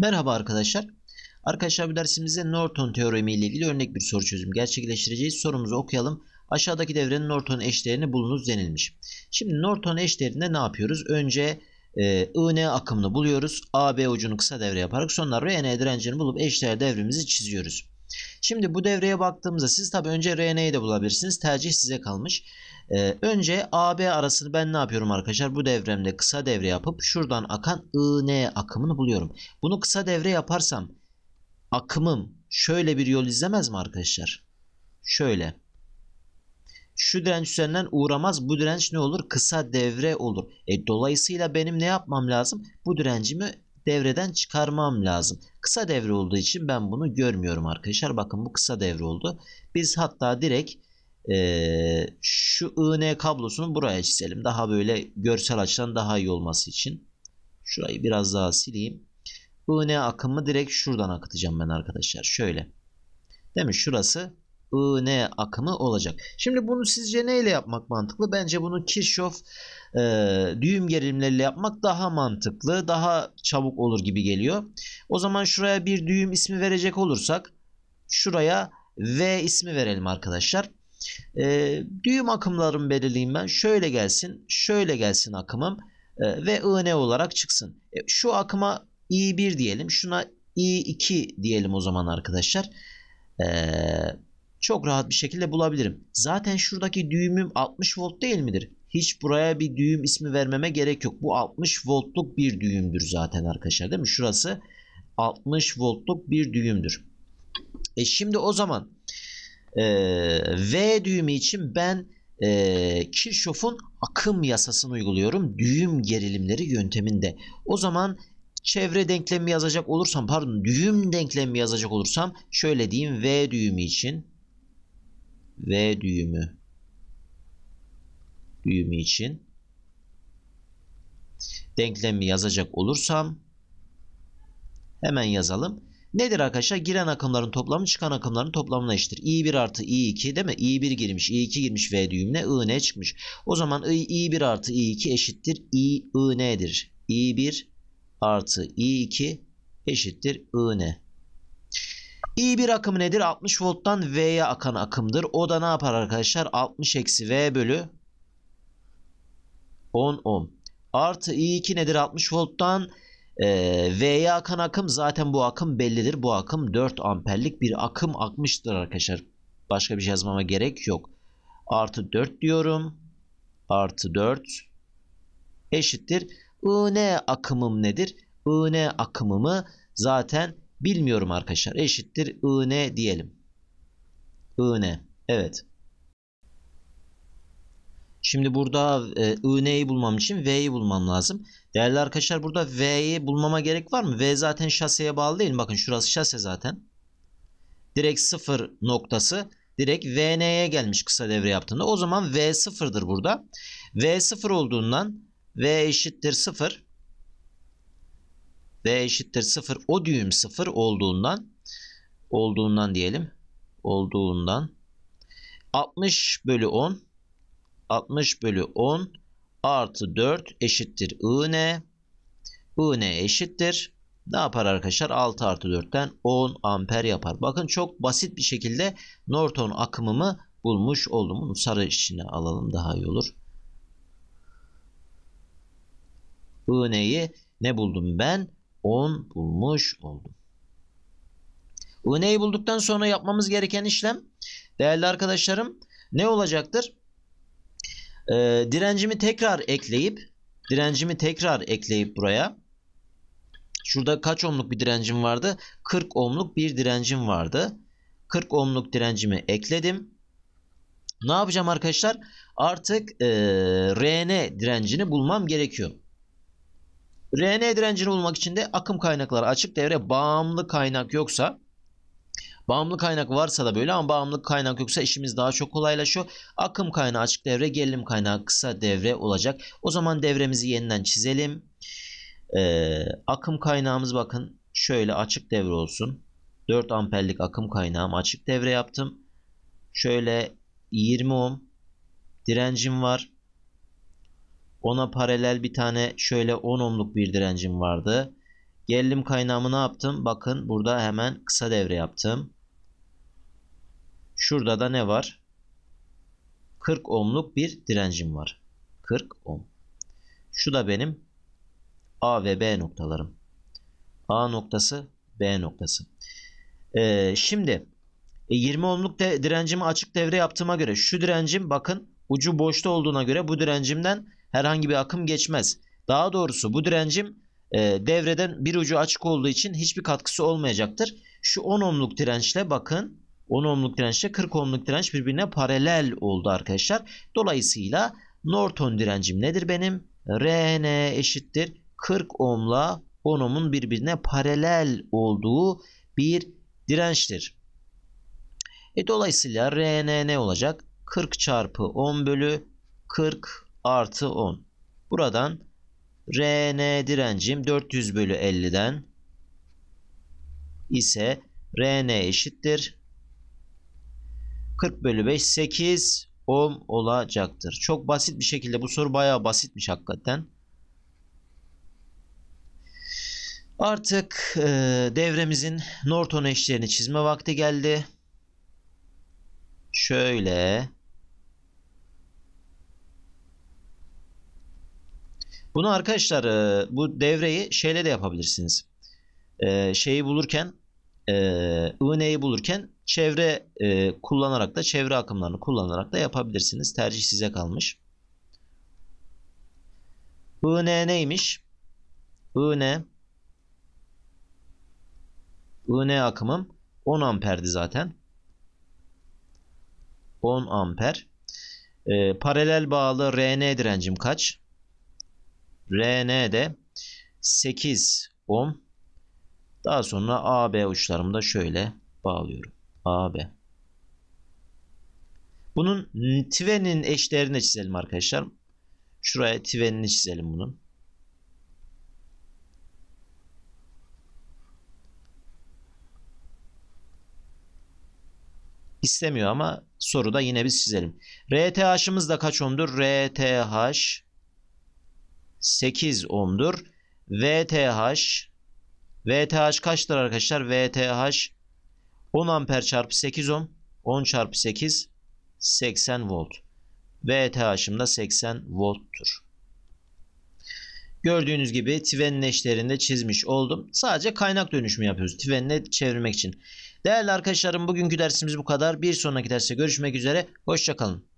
Merhaba arkadaşlar. Arkadaşlar bu dersimizde Norton teoremi ile ilgili örnek bir soru çözümü gerçekleştireceğiz. Sorumuzu okuyalım. Aşağıdaki devrenin Norton eşdeğerini bulunuz denilmiş. Şimdi Norton eşdeğerinde ne yapıyoruz? Önce e, IN akımını buluyoruz. AB ucunu kısa devre yaparak sonra RN direncini bulup eşdeğer devrimizi çiziyoruz. Şimdi bu devreye baktığımızda siz tabi önce RN'yi de bulabilirsiniz. Tercih size kalmış. Ee, önce AB arasını ben ne yapıyorum arkadaşlar? Bu devremde kısa devre yapıp şuradan akan IN akımını buluyorum. Bunu kısa devre yaparsam akımım şöyle bir yol izlemez mi arkadaşlar? Şöyle. Şu direnç üzerinden uğramaz. Bu direnç ne olur? Kısa devre olur. E, dolayısıyla benim ne yapmam lazım? Bu direncimi devreden çıkarmam lazım. Kısa devre olduğu için ben bunu görmüyorum arkadaşlar. Bakın bu kısa devre oldu. Biz hatta direkt e, şu IN kablosunu buraya çizelim. Daha böyle görsel açıdan daha iyi olması için. Şurayı biraz daha sileyim. IN akımı direkt şuradan akıtacağım ben arkadaşlar. Şöyle. Değil mi? Şurası IN akımı olacak. Şimdi bunu sizce neyle yapmak mantıklı? Bence bunu Kirchhoff e, düğüm gerilimleriyle yapmak daha mantıklı, daha çabuk olur gibi geliyor. O zaman şuraya bir düğüm ismi verecek olursak şuraya V ismi verelim arkadaşlar. E, düğüm akımlarımı belirleyeyim ben. Şöyle gelsin, şöyle gelsin akımım e, ve IN olarak çıksın. E, şu akıma I1 diyelim, şuna I2 diyelim o zaman arkadaşlar. Eee çok rahat bir şekilde bulabilirim. Zaten şuradaki düğümüm 60 volt değil midir? Hiç buraya bir düğüm ismi vermeme gerek yok. Bu 60 voltluk bir düğümdür zaten arkadaşlar değil mi? Şurası 60 voltluk bir düğümdür. E şimdi o zaman e, V düğümü için ben e, Kirchhoff'un akım yasasını uyguluyorum. Düğüm gerilimleri yönteminde. O zaman çevre denklemi yazacak olursam pardon düğüm denklemi yazacak olursam şöyle diyeyim V düğümü için V düğümü düğümü için denklemi yazacak olursam hemen yazalım. Nedir arkadaşlar? Giren akımların toplamı çıkan akımların toplamına eşittir. i1 artı i2 değil mi? i1 girmiş, i2 girmiş v düğümüne, i ne çıkmış. O zaman i1 artı i2 eşittir i, i nedir? i1 artı i2 eşittir i ne? İyi bir akım nedir? 60 volttan V'ye akan akımdır. O da ne yapar arkadaşlar? 60 eksi V bölü 10 ohm. Artı I2 nedir? 60 volttan e, V'ye akan akım zaten bu akım bellidir. Bu akım 4 amperlik bir akım akmıştır arkadaşlar. Başka bir şey yazmama gerek yok. Artı 4 diyorum. Artı 4 eşittir. I ne akımım nedir? I ne akımımı zaten Bilmiyorum arkadaşlar. Eşittir IN diyelim. IN. Evet. Şimdi burada e, IN'yi bulmam için V'yi bulmam lazım. Değerli arkadaşlar burada V'yi bulmama gerek var mı? V zaten şaseye bağlı değil Bakın şurası şase zaten. Direkt sıfır noktası direkt VN'ye gelmiş kısa devre yaptığında. O zaman V sıfırdır burada. V sıfır olduğundan V eşittir sıfır b eşittir 0 o düğüm 0 olduğundan olduğundan diyelim olduğundan 60 bölü 10 60 bölü 10 artı 4 eşittir I ne? I ne eşittir ne yapar arkadaşlar 6 artı 4'ten 10 amper yapar bakın çok basit bir şekilde Norton akımımı bulmuş oldum bunu sarı içine alalım daha iyi olur I neyi ne buldum ben 10 bulmuş oldum. Öneyi bulduktan sonra yapmamız gereken işlem değerli arkadaşlarım ne olacaktır? Ee, direncimi tekrar ekleyip direncimi tekrar ekleyip buraya şurada kaç ohmluk bir direncim vardı? 40 ohmluk bir direncim vardı. 40 ohmluk direncimi ekledim. Ne yapacağım arkadaşlar? Artık e, ee, RN direncini bulmam gerekiyor. RN direncini bulmak için de akım kaynakları açık devre bağımlı kaynak yoksa Bağımlı kaynak varsa da böyle ama bağımlı kaynak yoksa işimiz daha çok kolaylaşıyor. Akım kaynağı açık devre, gerilim kaynağı kısa devre olacak. O zaman devremizi yeniden çizelim. Ee, akım kaynağımız bakın şöyle açık devre olsun. 4 amperlik akım kaynağım açık devre yaptım. Şöyle 20 ohm direncim var. Ona paralel bir tane şöyle 10 ohmluk bir direncim vardı. Gerilim kaynağımı ne yaptım? Bakın burada hemen kısa devre yaptım. Şurada da ne var? 40 ohmluk bir direncim var. 40 ohm. Şu da benim A ve B noktalarım. A noktası, B noktası. Ee, şimdi e, 20 ohmluk de, direncimi açık devre yaptığıma göre şu direncim bakın ucu boşta olduğuna göre bu direncimden herhangi bir akım geçmez. Daha doğrusu bu direncim e, devreden bir ucu açık olduğu için hiçbir katkısı olmayacaktır. Şu 10 ohmluk dirençle bakın 10 ohmluk dirençle 40 ohmluk direnç birbirine paralel oldu arkadaşlar. Dolayısıyla Norton direncim nedir benim? RN eşittir 40 ohmla 10 ohmun birbirine paralel olduğu bir dirençtir. E dolayısıyla RN ne olacak? 40 çarpı 10 bölü 40 artı 10. Buradan RN direncim 400 bölü 50'den ise RN eşittir. 40 bölü 5 8 ohm olacaktır. Çok basit bir şekilde bu soru bayağı basitmiş hakikaten. Artık e, devremizin Norton eşlerini çizme vakti geldi. Şöyle Bunu arkadaşlar e, bu devreyi şeyle de yapabilirsiniz. E, şeyi bulurken e, iğneyi bulurken çevre e, kullanarak da çevre akımlarını kullanarak da yapabilirsiniz. Tercih size kalmış. IN neymiş? IN IN akımım 10 amperdi zaten. 10 amper. E, paralel bağlı RN direncim kaç? RN de 8 ohm. Daha sonra AB uçlarımı da şöyle bağlıyorum. AB. Bunun tivenin eşlerini çizelim arkadaşlar. Şuraya tivenini çizelim bunun. İstemiyor ama soruda yine biz çizelim. RTH'ımız da kaç ohmdur? RTH 8 ohm'dur. VTH VTH kaçtır arkadaşlar? VTH 10 amper çarpı 8 ohm 10 çarpı 8 80 volt. VTH'ım da 80 volttur. Gördüğünüz gibi Tiven'in eşlerinde çizmiş oldum. Sadece kaynak dönüşümü yapıyoruz Tiven'e çevirmek için. Değerli arkadaşlarım bugünkü dersimiz bu kadar. Bir sonraki derste görüşmek üzere. Hoşçakalın.